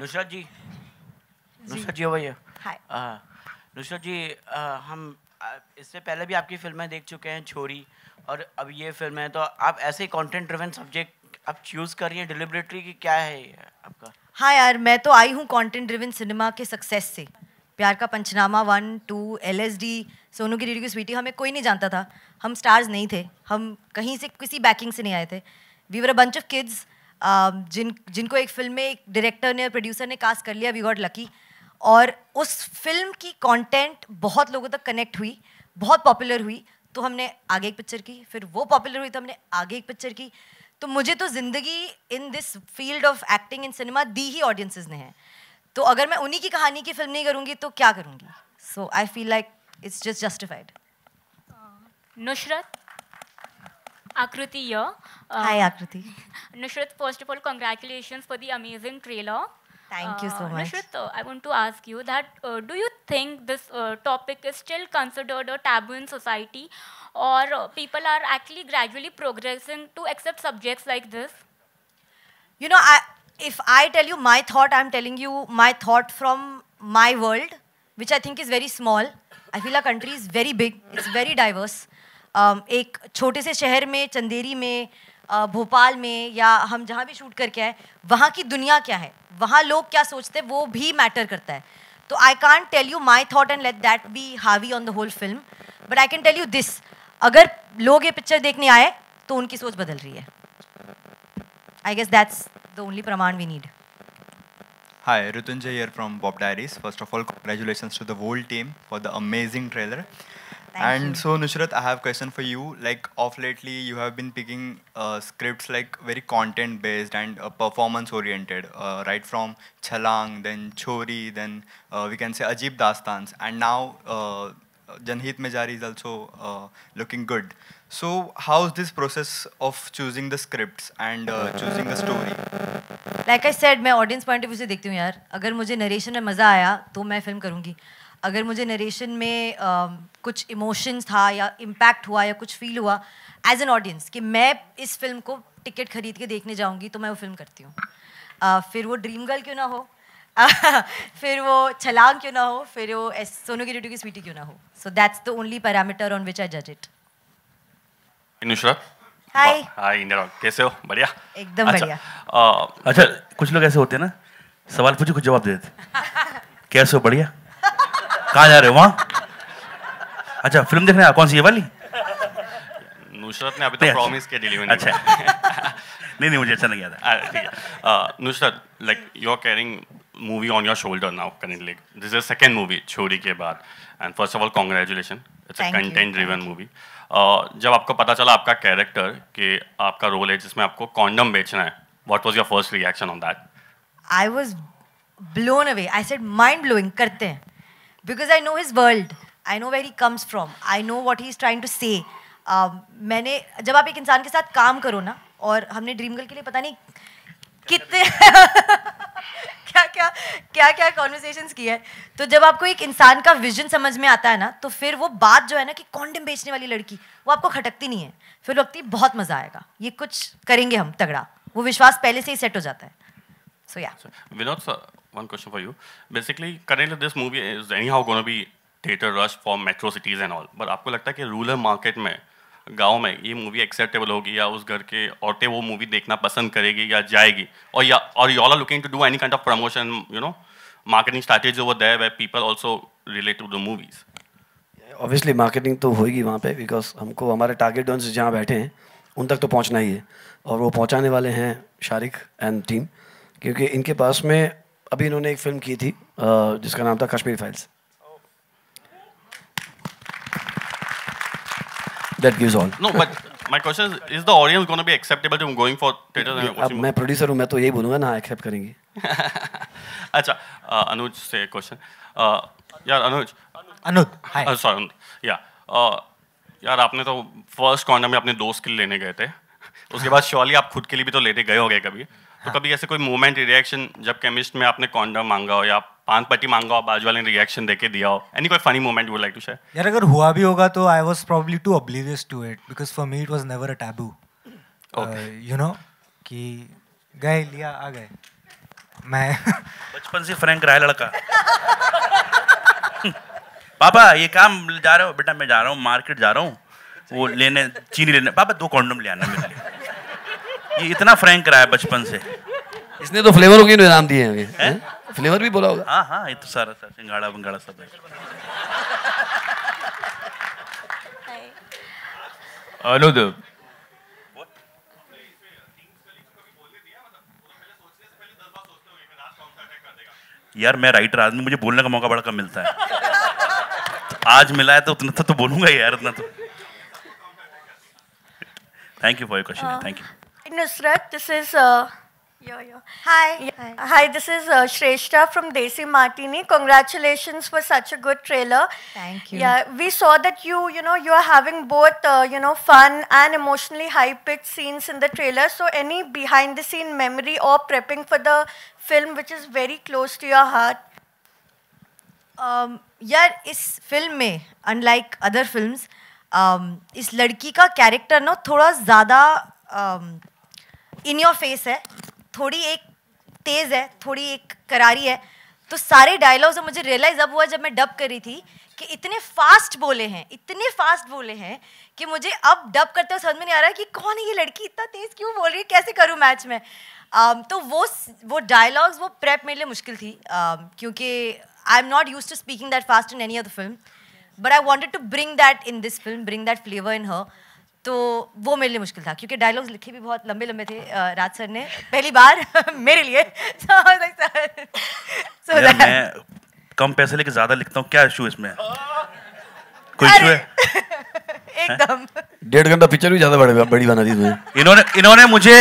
नुसरत जी नुसरत जी हो भैया नुसरत जी हम इससे पहले भी आपकी फिल्में देख चुके हैं छोरी और अब ये फिल्म है तो आप ऐसे कंटेंट ड्रिवन सब्जेक्ट आप चूज कर रही हैं डिलिबरेटली कि क्या है आपका हाँ यार मैं तो आई हूँ कंटेंट ड्रिवन सिनेमा के सक्सेस से Pyaar Ka Punchnama one two L S D Sonu की रेडियो स्वीटी हमें कोई नहीं जानता था हम स्टार्स नहीं थे हम कहीं से किसी बैकिंग से नहीं आए थे we were a bunch of kids Um, जिन जिनको एक फिल्म में एक डायरेक्टर ने और प्रोड्यूसर ने कास्ट कर लिया वी गॉट लकी और उस फिल्म की कंटेंट बहुत लोगों तक कनेक्ट हुई बहुत पॉपुलर हुई तो हमने आगे एक पिक्चर की फिर वो पॉपुलर हुई तो हमने आगे एक पिक्चर की तो मुझे तो ज़िंदगी in this field of acting in cinema दी ही ऑडियंसिस ने है तो अगर मैं उन्हीं की कहानी की फिल्म नहीं करूँगी तो क्या करूँगी so I feel like it's just justified Nusrat Akriti here. Uh, Hi, Akriti. Nishrit, first of all, congratulations for the amazing trailer. Thank you so uh, much. Nishrit, uh, I want to ask you that uh, do you think this uh, topic is still considered a taboo in society or people are actually gradually progressing to accept subjects like this? You know, I, if I tell you my thought, I'm telling you my thought from my world, which I think is very small. I feel our country is very big. It's very diverse. एक छोटे से शहर में चंदेरी में भोपाल में या हम जहाँ भी शूट करके आए वहाँ की दुनिया क्या है वहाँ लोग क्या सोचते हैं वो भी मैटर करता है तो I can tell you my thought and let that be हावी on the whole film but I can tell you this अगर लोग ये पिक्चर देखने आए तो उनकी सोच बदल रही है I guess that's the only प्रमाण we need Hi, Rutunjay here from Bob Diaries. First of all, congratulations to the whole team for the amazing trailer. and you. so Nushrat, I have a question for you. Like of lately, you have been picking uh, scripts like very content based and uh, performance oriented, uh, right from Chalang, then Chori, then uh, we can say ajeeb Dastans, and now uh, Janhit Mejari is also looking good. So how's this process of choosing the scripts and choosing the story? Like I said, मैं audience point of view से देखती हूँ यार. अगर मुझे narration में मजा आया, तो मैं film करूँगी. अगर मुझे नरेशन में uh, कुछ इमोशंस था या इम्पैक्ट हुआ या कुछ फील हुआ एज एन ऑडियंस कि मैं इस फिल्म को टिकट खरीद के देखने जाऊंगी तो मैं वो फिल्म करती हूँ uh, फिर वो ड्रीम गर्ल क्यों ना हो फिर वो छलांग क्यों ना हो फिर वो सोनू की ड्यूटी की स्वीटी क्यों ना हो so that's the only parameter on which I जज इट हाय हाय कैसे हो बढ़िया एकदम अच्छा, बढ़िया अच्छा कुछ लोग ऐसे होते हैं ना सवाल पूछो कुछ जवाब दे देते कैसे हो बढ़िया कहा जा रहे हो वहां अच्छा फिल्म देखने आ, कौन सी है वाली नुसरत ने अभी तो प्रॉमिस के डिलीवर नहीं अच्छा नहीं नहीं मुझे अच्छा नहीं आता ठीक है Nusrat like you are carrying movie on your shoulder now like this is second movie Chhorii के बाद and first of all congratulation it's a content driven movie जब आपको पता चला आपका कैरेक्टर कि आपका रोल है जिसमें आपको कॉन्डम बेचना है what was your first reaction on that I was blown away I said mind blowing करते हैं because I know his world I know where he comes from I know what he is trying to say मैंने जब आप एक इंसान के साथ काम करो ना और हमने ड्रीम गर्ल के लिए पता नहीं कितने क्या क्या क्या क्या कॉन्वर्सेशन की है तो जब आपको एक इंसान का विजन समझ में आता है ना तो फिर वो बात जो है ना कि कॉन्डम बेचने वाली लड़की वो आपको खटकती नहीं है फिर लगती बहुत मजा आएगा ये कुछ करेंगे हम तगड़ा वो विश्वास पहले से ही सेट हो जाता है so yeah Vinod sir one question for you. Basically, currently this movie is anyhow going to be theater rush for metro cities and all. But आपको लगता है कि रूरल मार्केट में गांव में ये मूवी एक्सेप्टेबल होगी या उस घर के औरतें वो मूवी देखना पसंद करेगी या जाएगी और या और you all are looking to do any kind of promotion you know marketing strategy over there where people also relate to the movies obviously marketing तो होगी वहाँ पे बिकॉज हमको हमारे टारगेट ऑडियंस जहाँ बैठे हैं उन तक तो पहुँचना ही है और वो पहुँचाने वाले हैं शारिक एंड टीम क्योंकि इनके पास में अभी इन्होंने एक फिल्म की थी जिसका नाम था Kashmir files that gives all know but my question is is the audience gonna be acceptable to going for theatre अब मैं प्रोड्यूसर हूं मैं तो यही बोलूंगा ना एक्सेप्ट करेंगे अच्छा अनुज से क्वेश्चन यार अनुज अनुज हाय सॉरी या यार आपने तो फर्स्ट कॉर्नर में अपने दोस्त के लिए लेने गए थे उसके बाद श्योरली आप खुद के लिए भी तो लेने गए होंगे कभी तो कभी ऐसे कोई मूवमेंट रिएक्शन जब केमिस्ट में आपने कॉन्डम मांगा हो या पान पट्टी मांगा हो बाजू वाले रिएक्शन देके दिया हो एनी कोई funny moment would like to share यार अगर हुआ भी होगा तो I was probably too oblivious to it because for me it was never a taboo you know कि गए लिया आ गए मैं बचपन से फ्रैंक रहा लड़का पापा ये काम जा रहे हो बेटा मैं जा रहा हूँ मार्केट जा रहा हूँ वो लेने चीनी लेने पापा दो कॉन्डम ले आना मेरे लिए ये इतना फ्रैंक रहा है बचपन से इसने तो फ्लेवर होगी नाम दिए हैं है? फ्लेवर भी बोला होगा हाँ हाँ ये तो सारा सारा सिंगाड़ा बंगाड़ा सब है अनुदेव यार मैं राइटर आदमी मुझे बोलने का मौका बड़ा कम मिलता है तो आज मिला है तो उतना तो, तो बोलूंगा यार उतना तो thank you for your question thank you Nusrat, uh, this is uh, yo, yo. Hi. Yeah. Hi. Hi, this is uh, from Desi Martini. Congratulations for such a good trailer. Thank you. Yeah, we saw that you, you know, you are having both, uh, you know, fun and emotionally high-pitched scenes in the trailer. So any behind-the-scene memory or prepping for the film which is very close to your heart? Um, यार इस film में unlike other films इस लड़की का character ना in your face है थोड़ी एक तेज़ है थोड़ी एक करारी है तो सारे डायलॉग्स मुझे रियलाइज़ अब हुआ जब मैं डब करी थी कि इतने फास्ट बोले हैं इतने फास्ट बोले हैं कि मुझे अब डब करते हुए समझ में नहीं आ रहा कि कौन है ये लड़की इतना तेज़ क्यों बोल रही है कैसे करूँ मैच में um, तो वो वो डायलॉग्स वो प्रेप मेरे लिए मुश्किल थी um, क्योंकि I am not use to speaking that fast in any other film but I wanted to bring that in this film bring that flavour in her तो वो मेरे लिए मुश्किल था क्योंकि डायलॉग्स लिखे भी बहुत लंबे लंबे थे राज सर ने पहली बार मेरे लिए कम पैसे लेके ज़्यादा लिखता हूँ क्या इशू इसमें कोई इशू है एकदम डेढ़ घंटा पिक्चर भी ज़्यादा बड़ी बना दी इन्होंने इन्होंने मुझे